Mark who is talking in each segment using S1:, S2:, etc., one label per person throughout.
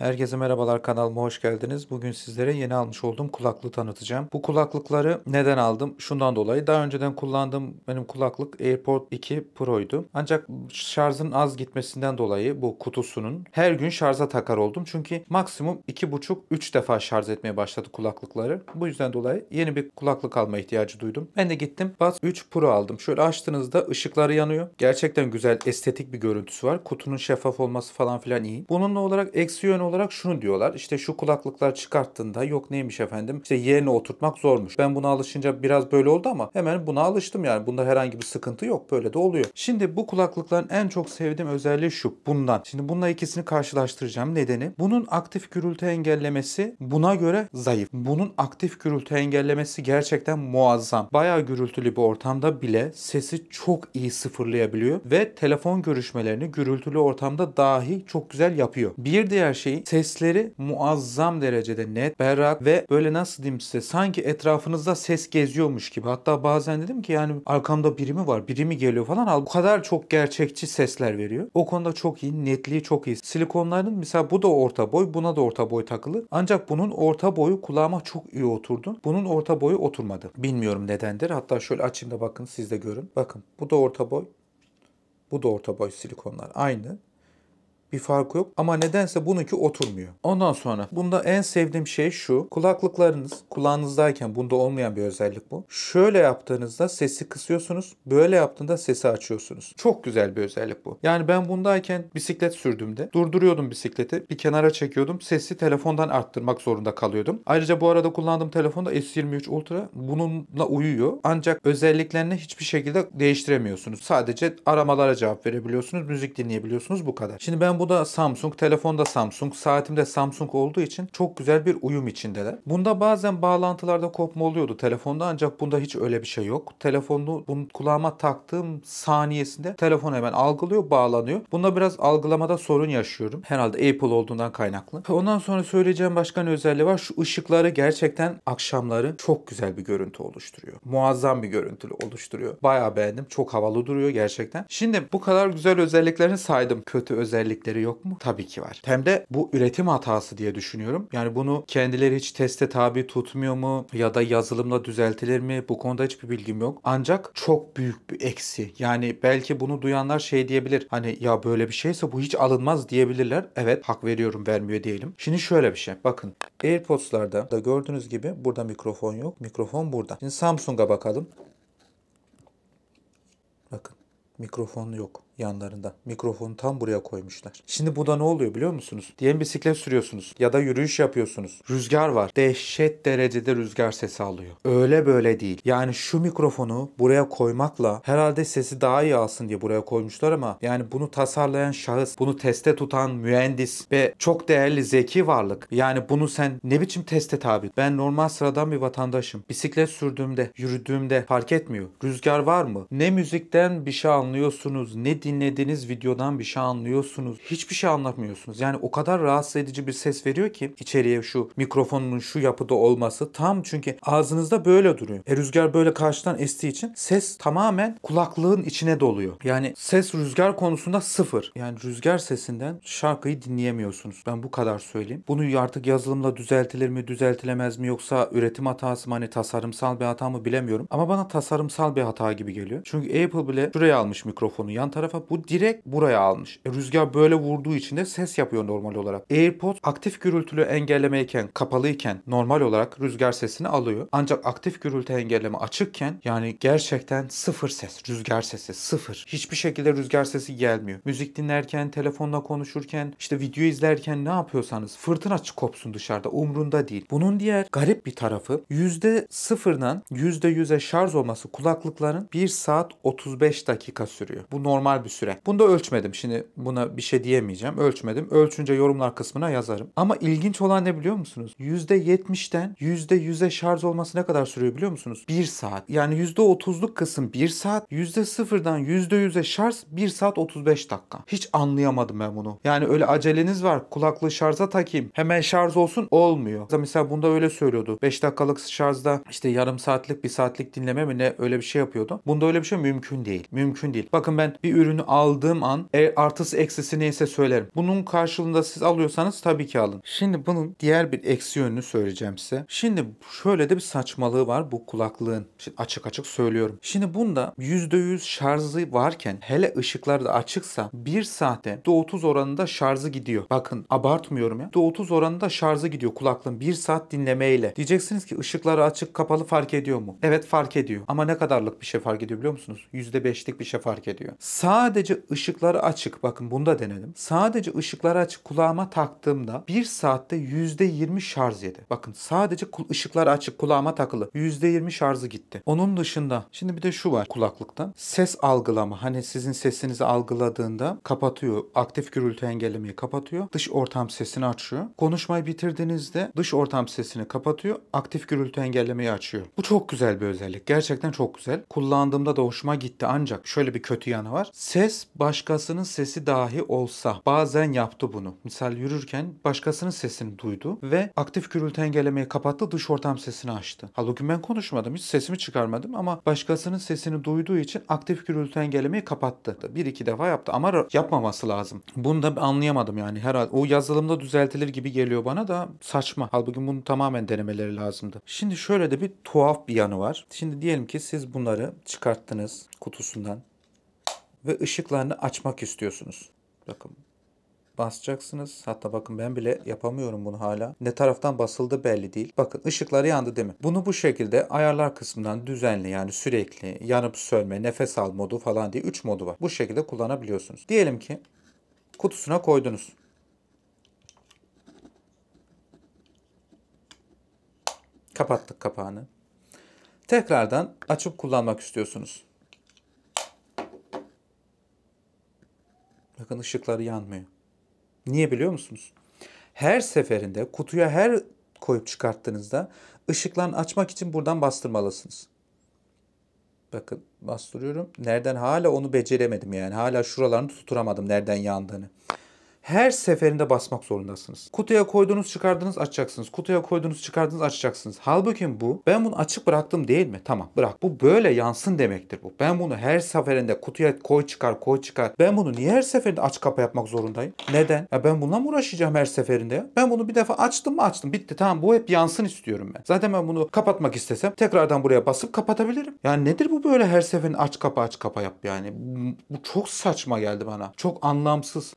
S1: Herkese merhabalar kanalıma hoş geldiniz. Bugün sizlere yeni almış olduğum kulaklığı tanıtacağım. Bu kulaklıkları neden aldım? Şundan dolayı daha önceden kullandığım benim kulaklık AirPod 2 Pro'ydu. Ancak şarjın az gitmesinden dolayı bu kutusunun her gün şarja takar oldum. Çünkü maksimum 2,5-3 defa şarj etmeye başladı kulaklıkları. Bu yüzden dolayı yeni bir kulaklık alma ihtiyacı duydum. Ben de gittim Buds 3 Pro aldım. Şöyle açtığınızda ışıkları yanıyor. Gerçekten güzel estetik bir görüntüsü var. Kutunun şeffaf olması falan filan iyi. Bununla olarak eksi yön olarak şunu diyorlar. İşte şu kulaklıklar çıkarttığında yok neymiş efendim işte yerine oturtmak zormuş. Ben buna alışınca biraz böyle oldu ama hemen buna alıştım yani. Bunda herhangi bir sıkıntı yok. Böyle de oluyor. Şimdi bu kulaklıkların en çok sevdiğim özelliği şu bundan. Şimdi bununla ikisini karşılaştıracağım. Nedeni bunun aktif gürültü engellemesi buna göre zayıf. Bunun aktif gürültü engellemesi gerçekten muazzam. Bayağı gürültülü bir ortamda bile sesi çok iyi sıfırlayabiliyor ve telefon görüşmelerini gürültülü ortamda dahi çok güzel yapıyor. Bir diğer şey sesleri muazzam derecede net, berrak ve böyle nasıl diyeyim size sanki etrafınızda ses geziyormuş gibi. Hatta bazen dedim ki yani arkamda biri mi var, biri mi geliyor falan. Al bu kadar çok gerçekçi sesler veriyor. O konuda çok iyi, netliği çok iyi. Silikonların mesela bu da orta boy, buna da orta boy takılı. Ancak bunun orta boyu kulağıma çok iyi oturdu. Bunun orta boyu oturmadı. Bilmiyorum nedendir. Hatta şöyle açayım da bakın siz de görün. Bakın bu da orta boy. Bu da orta boy silikonlar. Aynı bir farkı yok ama nedense bununki oturmuyor. Ondan sonra bunda en sevdiğim şey şu. Kulaklıklarınız kulağınızdayken bunda olmayan bir özellik bu. Şöyle yaptığınızda sesi kısıyorsunuz. Böyle yaptığında sesi açıyorsunuz. Çok güzel bir özellik bu. Yani ben bundayken bisiklet sürdüğümde durduruyordum bisikleti. Bir kenara çekiyordum. Sesi telefondan arttırmak zorunda kalıyordum. Ayrıca bu arada kullandığım telefon da S23 Ultra. Bununla uyuyor. Ancak özelliklerini hiçbir şekilde değiştiremiyorsunuz. Sadece aramalara cevap verebiliyorsunuz. Müzik dinleyebiliyorsunuz. Bu kadar. Şimdi ben bu da Samsung, telefonda Samsung, saatimde Samsung olduğu için çok güzel bir uyum içindeler. Bunda bazen bağlantılarda kopma oluyordu telefonda ancak bunda hiç öyle bir şey yok. Telefonu bunu kulağıma taktığım saniyesinde telefon hemen algılıyor, bağlanıyor. Bunda biraz algılamada sorun yaşıyorum. Herhalde Apple olduğundan kaynaklı. Ondan sonra söyleyeceğim başka bir özelliği var? Şu ışıkları gerçekten akşamları çok güzel bir görüntü oluşturuyor. Muazzam bir görüntü oluşturuyor. Bayağı beğendim. Çok havalı duruyor gerçekten. Şimdi bu kadar güzel özelliklerini saydım. Kötü özellikleri maliyetleri yok mu? Tabii ki var. Hem de bu üretim hatası diye düşünüyorum. Yani bunu kendileri hiç teste tabi tutmuyor mu ya da yazılımla düzeltilir mi? Bu konuda hiçbir bilgim yok. Ancak çok büyük bir eksi. Yani belki bunu duyanlar şey diyebilir. Hani ya böyle bir şeyse bu hiç alınmaz diyebilirler. Evet hak veriyorum vermiyor diyelim. Şimdi şöyle bir şey. Bakın AirPods'larda da gördüğünüz gibi burada mikrofon yok. Mikrofon burada. Şimdi Samsung'a bakalım. Bakın mikrofon yok yanlarında. Mikrofonu tam buraya koymuşlar. Şimdi bu da ne oluyor biliyor musunuz? Diyelim bisiklet sürüyorsunuz ya da yürüyüş yapıyorsunuz. Rüzgar var. Dehşet derecede rüzgar sesi alıyor. Öyle böyle değil. Yani şu mikrofonu buraya koymakla herhalde sesi daha iyi alsın diye buraya koymuşlar ama yani bunu tasarlayan şahıs, bunu teste tutan mühendis ve çok değerli zeki varlık. Yani bunu sen ne biçim teste tabi? Ben normal sıradan bir vatandaşım. Bisiklet sürdüğümde, yürüdüğümde fark etmiyor. Rüzgar var mı? Ne müzikten bir şey anlıyorsunuz, ne din dinlediğiniz videodan bir şey anlıyorsunuz. Hiçbir şey anlatmıyorsunuz. Yani o kadar rahatsız edici bir ses veriyor ki içeriye şu mikrofonun şu yapıda olması tam çünkü ağzınızda böyle duruyor. E rüzgar böyle karşıdan estiği için ses tamamen kulaklığın içine doluyor. Yani ses rüzgar konusunda sıfır. Yani rüzgar sesinden şarkıyı dinleyemiyorsunuz. Ben bu kadar söyleyeyim. Bunu artık yazılımla düzeltilir mi, düzeltilemez mi yoksa üretim hatası mı hani tasarımsal bir hata mı bilemiyorum. Ama bana tasarımsal bir hata gibi geliyor. Çünkü Apple bile şuraya almış mikrofonu yan tarafa tarafa bu direkt buraya almış. E, rüzgar böyle vurduğu için de ses yapıyor normal olarak. AirPod aktif gürültülü engellemeyken kapalıyken normal olarak rüzgar sesini alıyor. Ancak aktif gürültü engelleme açıkken yani gerçekten sıfır ses. Rüzgar sesi sıfır. Hiçbir şekilde rüzgar sesi gelmiyor. Müzik dinlerken, telefonla konuşurken, işte video izlerken ne yapıyorsanız fırtına kopsun dışarıda umrunda değil. Bunun diğer garip bir tarafı yüzde sıfırdan %0'dan %100'e şarj olması kulaklıkların 1 saat 35 dakika sürüyor. Bu normal bir süre. Bunu da ölçmedim. Şimdi buna bir şey diyemeyeceğim. Ölçmedim. Ölçünce yorumlar kısmına yazarım. Ama ilginç olan ne biliyor musunuz? %70'den %100'e şarj olması ne kadar sürüyor biliyor musunuz? 1 saat. Yani %30'luk kısım 1 saat. %0'dan %100'e şarj 1 saat 35 dakika. Hiç anlayamadım ben bunu. Yani öyle aceleniz var. Kulaklığı şarja takayım. Hemen şarj olsun olmuyor. Mesela bunda öyle söylüyordu. 5 dakikalık şarjda işte yarım saatlik bir saatlik dinleme mi ne öyle bir şey yapıyordu. Bunda öyle bir şey mümkün değil. Mümkün değil. Bakın ben bir ürün ürünü aldığım an e, artısı eksisi neyse söylerim. Bunun karşılığında siz alıyorsanız tabii ki alın. Şimdi bunun diğer bir eksi yönünü söyleyeceğim size. Şimdi şöyle de bir saçmalığı var bu kulaklığın. Şimdi açık açık söylüyorum. Şimdi bunda %100 şarjı varken hele ışıklar da açıksa 1 saatte %30 oranında şarjı gidiyor. Bakın abartmıyorum ya. %30 oranında şarjı gidiyor kulaklığın 1 saat dinlemeyle. Diyeceksiniz ki ışıkları açık kapalı fark ediyor mu? Evet fark ediyor. Ama ne kadarlık bir şey fark ediyor biliyor musunuz? %5'lik bir şey fark ediyor. Sağ sadece ışıkları açık bakın bunu da denedim. Sadece ışıkları açık kulağıma taktığımda 1 saatte %20 şarj yedi. Bakın sadece ışıklar açık kulağıma takılı. %20 şarjı gitti. Onun dışında şimdi bir de şu var kulaklıkta. Ses algılama hani sizin sesinizi algıladığında kapatıyor. Aktif gürültü engellemeyi kapatıyor. Dış ortam sesini açıyor. Konuşmayı bitirdiğinizde dış ortam sesini kapatıyor. Aktif gürültü engellemeyi açıyor. Bu çok güzel bir özellik. Gerçekten çok güzel. Kullandığımda da hoşuma gitti ancak şöyle bir kötü yanı var. Ses başkasının sesi dahi olsa bazen yaptı bunu. Misal yürürken başkasının sesini duydu ve aktif gürültü engellemeyi kapattı dış ortam sesini açtı. Halbuki ben konuşmadım hiç sesimi çıkarmadım ama başkasının sesini duyduğu için aktif gürültü engellemeyi kapattı. Bir iki defa yaptı ama yapmaması lazım. Bunu da anlayamadım yani herhalde. O yazılımda düzeltilir gibi geliyor bana da saçma. Halbuki bunu tamamen denemeleri lazımdı. Şimdi şöyle de bir tuhaf bir yanı var. Şimdi diyelim ki siz bunları çıkarttınız kutusundan ve ışıklarını açmak istiyorsunuz. Bakın basacaksınız. Hatta bakın ben bile yapamıyorum bunu hala. Ne taraftan basıldı belli değil. Bakın ışıklar yandı değil mi? Bunu bu şekilde ayarlar kısmından düzenli yani sürekli yanıp sönme, nefes al modu falan diye 3 modu var. Bu şekilde kullanabiliyorsunuz. Diyelim ki kutusuna koydunuz. Kapattık kapağını. Tekrardan açıp kullanmak istiyorsunuz. bakın ışıkları yanmıyor. Niye biliyor musunuz? Her seferinde kutuya her koyup çıkarttığınızda ışıklarını açmak için buradan bastırmalısınız. Bakın bastırıyorum. Nereden hala onu beceremedim yani. Hala şuralarını tutturamadım nereden yandığını her seferinde basmak zorundasınız. Kutuya koydunuz çıkardınız açacaksınız. Kutuya koydunuz çıkardınız açacaksınız. Halbuki bu ben bunu açık bıraktım değil mi? Tamam bırak. Bu böyle yansın demektir bu. Ben bunu her seferinde kutuya koy çıkar koy çıkar. Ben bunu niye her seferinde aç kapa yapmak zorundayım? Neden? Ya ben bununla mı uğraşacağım her seferinde ya? Ben bunu bir defa açtım mı açtım bitti tamam bu hep yansın istiyorum ben. Zaten ben bunu kapatmak istesem tekrardan buraya basıp kapatabilirim. Yani nedir bu böyle her seferinde aç kapa aç kapa yap yani? Bu çok saçma geldi bana. Çok anlamsız.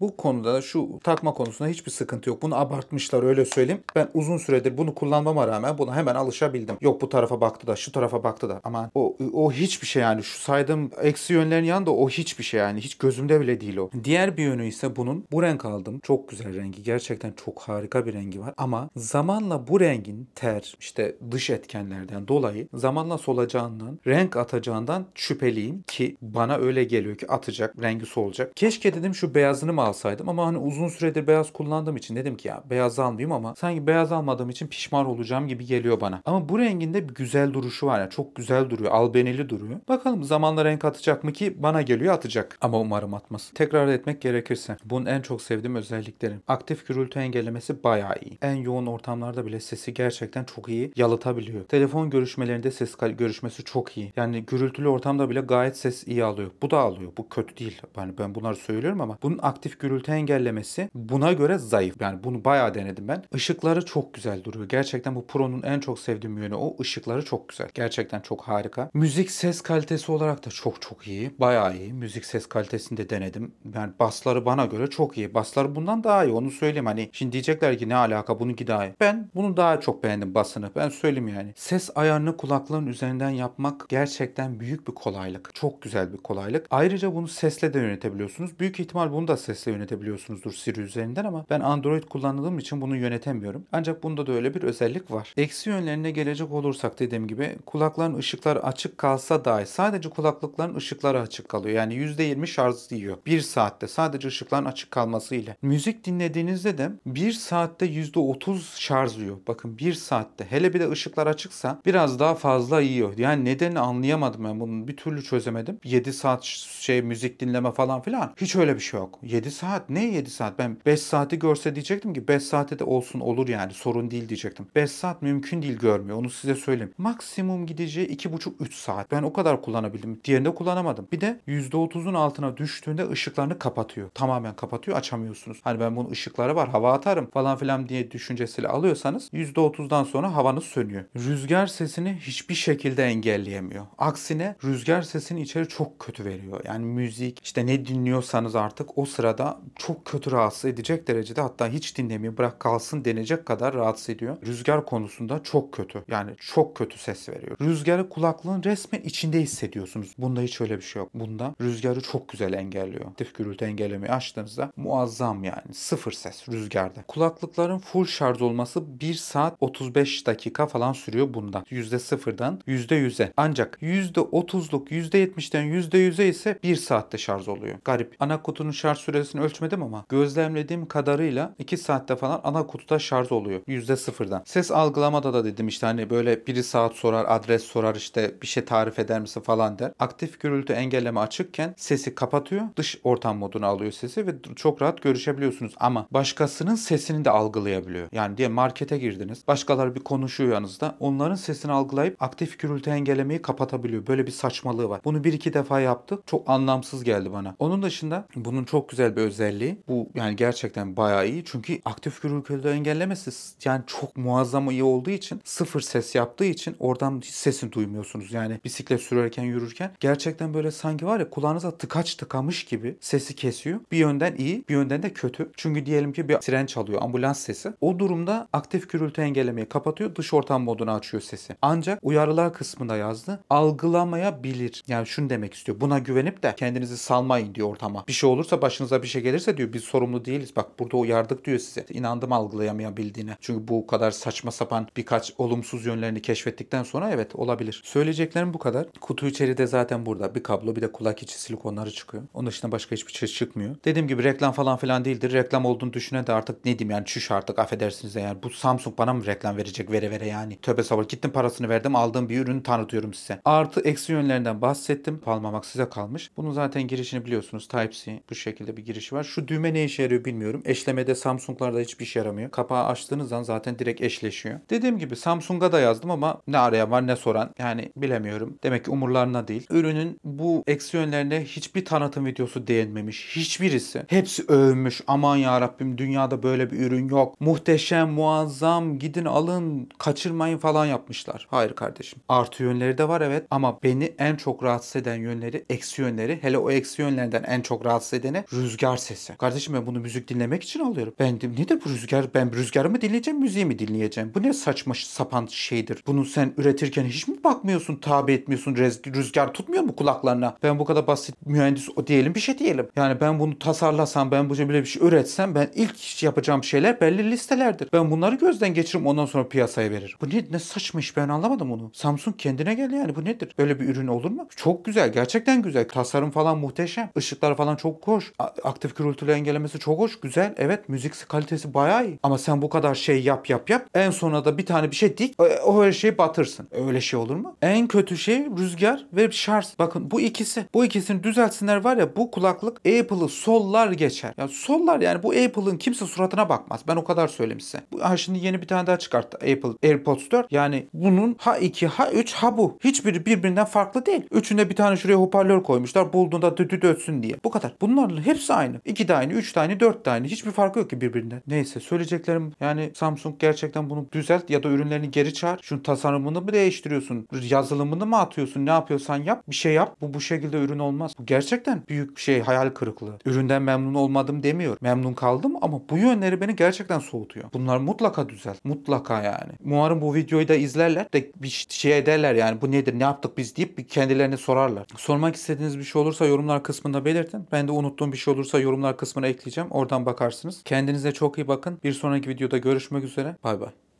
S1: Bu konuda şu takma konusunda hiçbir sıkıntı yok. Bunu abartmışlar öyle söyleyeyim. Ben uzun süredir bunu kullanmama rağmen buna hemen alışabildim. Yok bu tarafa baktı da şu tarafa baktı da. Aman o, o hiçbir şey yani şu saydığım eksi yönlerin yanında o hiçbir şey yani. Hiç gözümde bile değil o. Diğer bir yönü ise bunun bu renk aldım. Çok güzel rengi. Gerçekten çok harika bir rengi var. Ama zamanla bu rengin ter işte dış etkenlerden dolayı zamanla solacağından renk atacağından şüpheliyim ki bana öyle geliyor ki atacak rengi solacak. Keşke dedim şu beyazını mı alsaydım ama hani uzun süredir beyaz kullandığım için dedim ki ya beyaz almayayım ama sanki beyaz almadığım için pişman olacağım gibi geliyor bana. Ama bu renginde bir güzel duruşu var ya yani çok güzel duruyor albenili duruyor. Bakalım zamanla renk atacak mı ki bana geliyor atacak ama umarım atmaz. Tekrar etmek gerekirse bunun en çok sevdiğim özelliklerim. Aktif gürültü engellemesi bayağı iyi. En yoğun ortamlarda bile sesi gerçekten çok iyi yalıtabiliyor. Telefon görüşmelerinde ses görüşmesi çok iyi. Yani gürültülü ortamda bile gayet ses iyi alıyor. Bu da alıyor. Bu kötü değil. Yani ben bunları söylüyorum ama bunun aktif aktif gürültü engellemesi buna göre zayıf. Yani bunu bayağı denedim ben. Işıkları çok güzel duruyor. Gerçekten bu Pro'nun en çok sevdiğim yönü o. Işıkları çok güzel. Gerçekten çok harika. Müzik ses kalitesi olarak da çok çok iyi. Bayağı iyi. Müzik ses kalitesini de denedim. Yani basları bana göre çok iyi. Baslar bundan daha iyi. Onu söyleyeyim. Hani şimdi diyecekler ki ne alaka bununki daha iyi. Ben bunu daha çok beğendim basını. Ben söyleyeyim yani. Ses ayarını kulaklığın üzerinden yapmak gerçekten büyük bir kolaylık. Çok güzel bir kolaylık. Ayrıca bunu sesle de yönetebiliyorsunuz. Büyük ihtimal bunu da ses Alex'le yönetebiliyorsunuzdur Siri üzerinden ama ben Android kullandığım için bunu yönetemiyorum. Ancak bunda da öyle bir özellik var. Eksi yönlerine gelecek olursak dediğim gibi kulakların ışıkları açık kalsa dahi sadece kulaklıkların ışıkları açık kalıyor. Yani %20 şarj yiyor. 1 saatte sadece ışıkların açık kalmasıyla. Müzik dinlediğinizde de 1 saatte %30 şarj yiyor. Bakın 1 saatte. Hele bir de ışıklar açıksa biraz daha fazla yiyor. Yani nedenini anlayamadım ben bunu. Bir türlü çözemedim. 7 saat şey müzik dinleme falan filan. Hiç öyle bir şey yok. 7 saat ne 7 saat? Ben 5 saati görse diyecektim ki 5 saate de olsun olur yani sorun değil diyecektim. 5 saat mümkün değil görmüyor onu size söyleyeyim. Maksimum gideceği 2,5-3 saat. Ben o kadar kullanabildim. Diğerinde kullanamadım. Bir de %30'un altına düştüğünde ışıklarını kapatıyor. Tamamen kapatıyor açamıyorsunuz. Hani ben bunun ışıkları var hava atarım falan filan diye düşüncesiyle alıyorsanız %30'dan sonra havanız sönüyor. Rüzgar sesini hiçbir şekilde engelleyemiyor. Aksine rüzgar sesini içeri çok kötü veriyor. Yani müzik işte ne dinliyorsanız artık o sırada da çok kötü rahatsız edecek derecede hatta hiç dinlemeyi bırak kalsın denecek kadar rahatsız ediyor. Rüzgar konusunda çok kötü. Yani çok kötü ses veriyor. Rüzgarı kulaklığın resmen içinde hissediyorsunuz. Bunda hiç öyle bir şey yok. Bunda rüzgarı çok güzel engelliyor. Aktif gürültü engellemeyi açtığınızda muazzam yani. Sıfır ses rüzgarda. Kulaklıkların full şarj olması 1 saat 35 dakika falan sürüyor bunda. %0'dan %100'e. Ancak %30'luk %70'den %100'e ise 1 saatte şarj oluyor. Garip. Ana kutunun şarj süresi süresini ölçmedim ama gözlemlediğim kadarıyla 2 saatte falan ana kutuda şarj oluyor yüzde sıfırdan. Ses algılamada da dedim işte hani böyle biri saat sorar, adres sorar işte bir şey tarif eder misin falan der. Aktif gürültü engelleme açıkken sesi kapatıyor. Dış ortam moduna alıyor sesi ve çok rahat görüşebiliyorsunuz ama başkasının sesini de algılayabiliyor. Yani diye markete girdiniz. Başkaları bir konuşuyor yanınızda. Onların sesini algılayıp aktif gürültü engellemeyi kapatabiliyor. Böyle bir saçmalığı var. Bunu bir iki defa yaptık. Çok anlamsız geldi bana. Onun dışında bunun çok güzel bir özelliği. Bu yani gerçekten bayağı iyi. Çünkü aktif gürültülü engellemesi yani çok muazzam iyi olduğu için sıfır ses yaptığı için oradan hiç sesini duymuyorsunuz. Yani bisiklet sürerken yürürken gerçekten böyle sanki var ya kulağınıza tıkaç tıkamış gibi sesi kesiyor. Bir yönden iyi bir yönden de kötü. Çünkü diyelim ki bir tren çalıyor ambulans sesi. O durumda aktif gürültü engellemeyi kapatıyor dış ortam modunu açıyor sesi. Ancak uyarılar kısmında yazdı algılamayabilir. Yani şunu demek istiyor. Buna güvenip de kendinizi salmayın diyor ortama. Bir şey olursa başınıza bir şey işe gelirse diyor biz sorumlu değiliz. Bak burada uyardık diyor size. İnandım algılayamayabildiğine. Çünkü bu kadar saçma sapan birkaç olumsuz yönlerini keşfettikten sonra evet olabilir. Söyleyeceklerim bu kadar. Kutu içeri de zaten burada. Bir kablo bir de kulak içi silikonları çıkıyor. Onun dışında başka hiçbir şey çıkmıyor. Dediğim gibi reklam falan filan değildir. Reklam olduğunu düşünen de artık ne diyeyim yani çüş artık affedersiniz eğer Bu Samsung bana mı reklam verecek vere vere yani. Tövbe sabır gittim parasını verdim aldığım bir ürünü tanıtıyorum size. Artı eksi yönlerinden bahsettim. Palmamak size kalmış. Bunun zaten girişini biliyorsunuz. Type-C bu şekilde bir giriş girişi var. Şu düğme ne işe yarıyor bilmiyorum. Eşlemede Samsung'larda hiçbir işe yaramıyor. Kapağı açtığınız zaman zaten direkt eşleşiyor. Dediğim gibi Samsung'a da yazdım ama ne arayan var ne soran. Yani bilemiyorum. Demek ki umurlarına değil. Ürünün bu eksi yönlerine hiçbir tanıtım videosu değinmemiş. Hiçbirisi. Hepsi övmüş. Aman ya Rabbim dünyada böyle bir ürün yok. Muhteşem, muazzam. Gidin alın, kaçırmayın falan yapmışlar. Hayır kardeşim. Artı yönleri de var evet ama beni en çok rahatsız eden yönleri eksi yönleri. Hele o eksi yönlerden en çok rahatsız edeni rüzgar rüzgar sesi. Kardeşim ben bunu müzik dinlemek için alıyorum. Ben de, nedir bu rüzgar? Ben rüzgarı mı dinleyeceğim, müziği mi dinleyeceğim? Bu ne saçma sapan şeydir? Bunu sen üretirken hiç mi bakmıyorsun, tabi etmiyorsun? Rüzgar tutmuyor mu kulaklarına? Ben bu kadar basit mühendis o diyelim bir şey diyelim. Yani ben bunu tasarlasam, ben bu böyle bir şey üretsem ben ilk yapacağım şeyler belli listelerdir. Ben bunları gözden geçiririm ondan sonra piyasaya veririm. Bu ne, ne saçma iş ben anlamadım bunu. Samsung kendine gel yani bu nedir? Böyle bir ürün olur mu? Çok güzel gerçekten güzel. Tasarım falan muhteşem. Işıklar falan çok hoş. A- aktif gürültülü engellemesi çok hoş, güzel. Evet müzik kalitesi bayağı iyi. Ama sen bu kadar şey yap yap yap. En sona da bir tane bir şey dik. E, o, her şeyi batırsın. Öyle şey olur mu? En kötü şey rüzgar ve şarj. Bakın bu ikisi. Bu ikisini düzeltsinler var ya bu kulaklık Apple'ı sollar geçer. Ya sollar yani bu Apple'ın kimse suratına bakmaz. Ben o kadar söyleyeyim size. Bu, ha şimdi yeni bir tane daha çıkarttı Apple AirPods 4. Yani bunun ha 2 ha 3 ha bu. Hiçbiri birbirinden farklı değil. Üçünde bir tane şuraya hoparlör koymuşlar. Bulduğunda düdüt ötsün diye. Bu kadar. Bunların hepsi aynı aynı. 2 de aynı, 3 tane 4 de Hiçbir farkı yok ki birbirinden. Neyse söyleyeceklerim yani Samsung gerçekten bunu düzelt ya da ürünlerini geri çağır. Şunun tasarımını mı değiştiriyorsun? Yazılımını mı atıyorsun? Ne yapıyorsan yap. Bir şey yap. Bu bu şekilde ürün olmaz. Bu gerçekten büyük bir şey hayal kırıklığı. Üründen memnun olmadım demiyor. Memnun kaldım ama bu yönleri beni gerçekten soğutuyor. Bunlar mutlaka düzelt, Mutlaka yani. Umarım bu videoyu da izlerler de bir şey ederler yani bu nedir ne yaptık biz deyip bir kendilerine sorarlar. Sormak istediğiniz bir şey olursa yorumlar kısmında belirtin. Ben de unuttuğum bir şey olursa olursa yorumlar kısmına ekleyeceğim. Oradan bakarsınız. Kendinize çok iyi bakın. Bir sonraki videoda görüşmek üzere. Bay bay.